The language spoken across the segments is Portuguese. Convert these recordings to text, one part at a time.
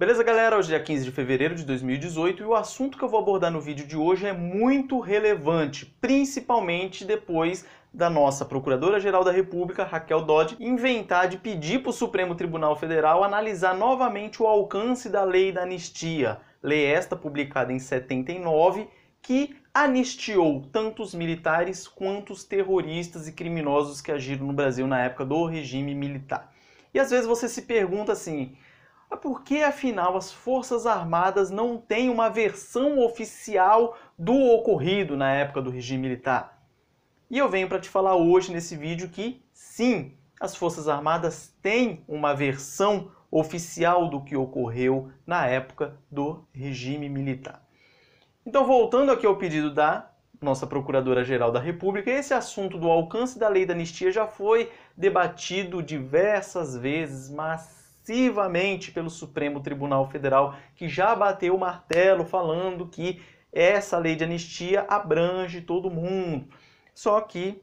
Beleza, galera? Hoje é 15 de fevereiro de 2018 e o assunto que eu vou abordar no vídeo de hoje é muito relevante, principalmente depois da nossa Procuradora-Geral da República, Raquel Dodge, inventar de pedir para o Supremo Tribunal Federal analisar novamente o alcance da lei da anistia, lei esta publicada em 79, que anistiou tanto os militares quanto os terroristas e criminosos que agiram no Brasil na época do regime militar. E às vezes você se pergunta assim, mas por que, afinal, as Forças Armadas não têm uma versão oficial do ocorrido na época do regime militar? E eu venho para te falar hoje nesse vídeo que sim, as Forças Armadas têm uma versão oficial do que ocorreu na época do regime militar. Então, voltando aqui ao pedido da nossa Procuradora-Geral da República, esse assunto do alcance da lei da anistia já foi debatido diversas vezes, mas massivamente pelo Supremo Tribunal Federal, que já bateu o martelo falando que essa lei de anistia abrange todo mundo. Só que,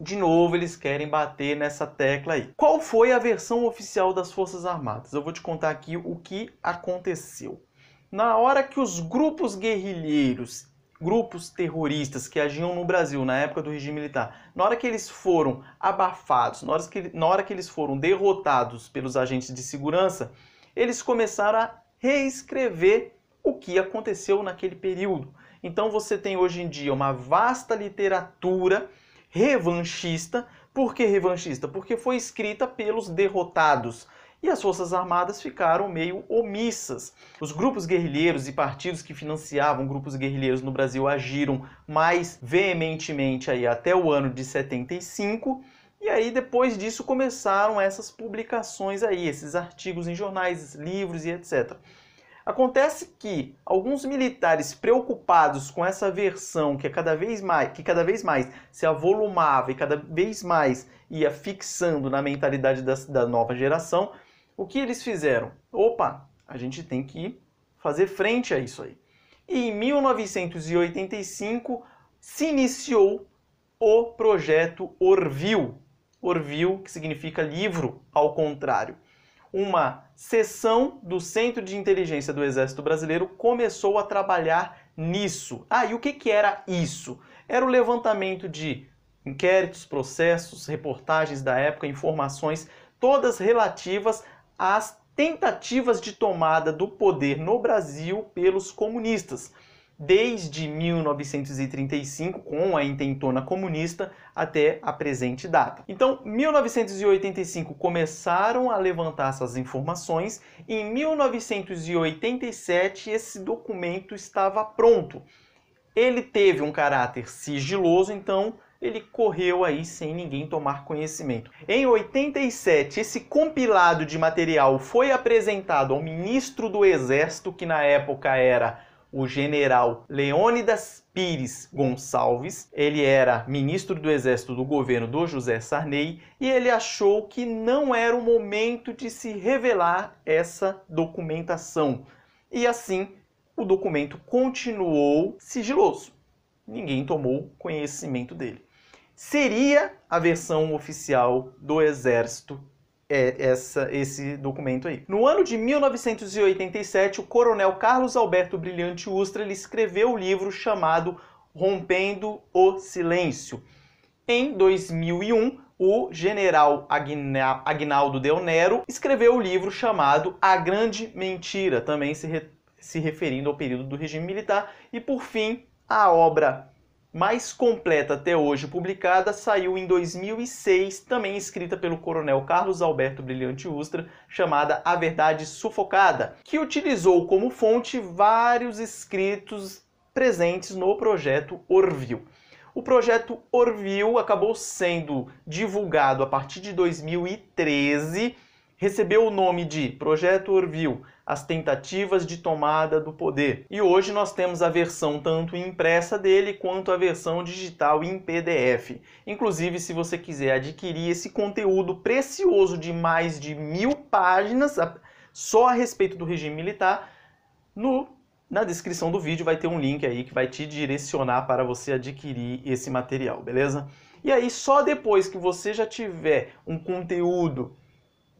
de novo, eles querem bater nessa tecla aí. Qual foi a versão oficial das Forças Armadas? Eu vou te contar aqui o que aconteceu. Na hora que os grupos guerrilheiros grupos terroristas que agiam no Brasil na época do regime militar, na hora que eles foram abafados, na hora que, na hora que eles foram derrotados pelos agentes de segurança, eles começaram a reescrever o que aconteceu naquele período. Então você tem hoje em dia uma vasta literatura revanchista. Por que revanchista? Porque foi escrita pelos derrotados e as Forças Armadas ficaram meio omissas. Os grupos guerrilheiros e partidos que financiavam grupos guerrilheiros no Brasil agiram mais veementemente aí até o ano de 75. E aí depois disso começaram essas publicações aí, esses artigos em jornais, livros e etc. Acontece que alguns militares preocupados com essa versão que é cada vez mais, que cada vez mais se avolumava e cada vez mais ia fixando na mentalidade da, da nova geração, o que eles fizeram? Opa, a gente tem que fazer frente a isso aí. E em 1985 se iniciou o projeto Orville. Orville, que significa livro ao contrário. Uma seção do Centro de Inteligência do Exército Brasileiro começou a trabalhar nisso. Ah, e o que, que era isso? Era o levantamento de inquéritos, processos, reportagens da época, informações, todas relativas as tentativas de tomada do poder no Brasil pelos comunistas, desde 1935, com a intentona comunista, até a presente data. Então, 1985 começaram a levantar essas informações, em 1987 esse documento estava pronto. Ele teve um caráter sigiloso, então ele correu aí sem ninguém tomar conhecimento. Em 87, esse compilado de material foi apresentado ao ministro do Exército, que na época era o general Leônidas Pires Gonçalves. Ele era ministro do Exército do governo do José Sarney e ele achou que não era o momento de se revelar essa documentação. E assim, o documento continuou sigiloso. Ninguém tomou conhecimento dele seria a versão oficial do Exército é essa, esse documento aí. No ano de 1987, o coronel Carlos Alberto Brilhante Ustra ele escreveu o livro chamado Rompendo o Silêncio. Em 2001, o general Agna Agnaldo Del Nero escreveu o livro chamado A Grande Mentira, também se, re se referindo ao período do regime militar. E por fim, a obra mais completa até hoje publicada saiu em 2006, também escrita pelo coronel Carlos Alberto Brilhante Ustra, chamada A Verdade Sufocada, que utilizou como fonte vários escritos presentes no projeto Orville. O projeto Orville acabou sendo divulgado a partir de 2013 recebeu o nome de Projeto Orville, as tentativas de tomada do poder. E hoje nós temos a versão tanto impressa dele quanto a versão digital em PDF. Inclusive, se você quiser adquirir esse conteúdo precioso de mais de mil páginas só a respeito do regime militar, no, na descrição do vídeo vai ter um link aí que vai te direcionar para você adquirir esse material, beleza? E aí, só depois que você já tiver um conteúdo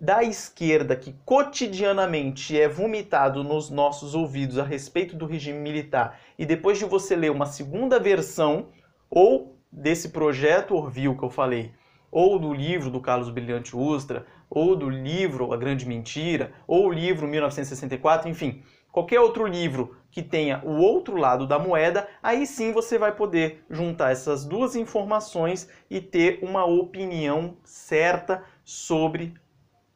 da esquerda que cotidianamente é vomitado nos nossos ouvidos a respeito do regime militar, e depois de você ler uma segunda versão, ou desse projeto Orvil que eu falei, ou do livro do Carlos Brilhante Ustra, ou do livro A Grande Mentira, ou o livro 1964, enfim, qualquer outro livro que tenha o outro lado da moeda, aí sim você vai poder juntar essas duas informações e ter uma opinião certa sobre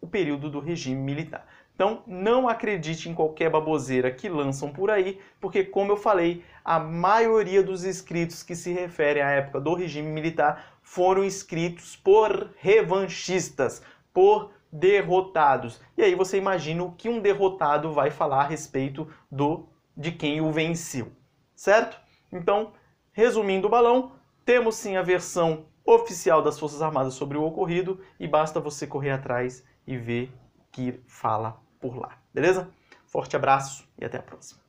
o período do regime militar. Então, não acredite em qualquer baboseira que lançam por aí, porque, como eu falei, a maioria dos escritos que se referem à época do regime militar foram escritos por revanchistas, por derrotados. E aí você imagina o que um derrotado vai falar a respeito do de quem o venceu, certo? Então, resumindo o balão, temos sim a versão oficial das Forças Armadas sobre o ocorrido e basta você correr atrás e ver que fala por lá. Beleza? Forte abraço e até a próxima.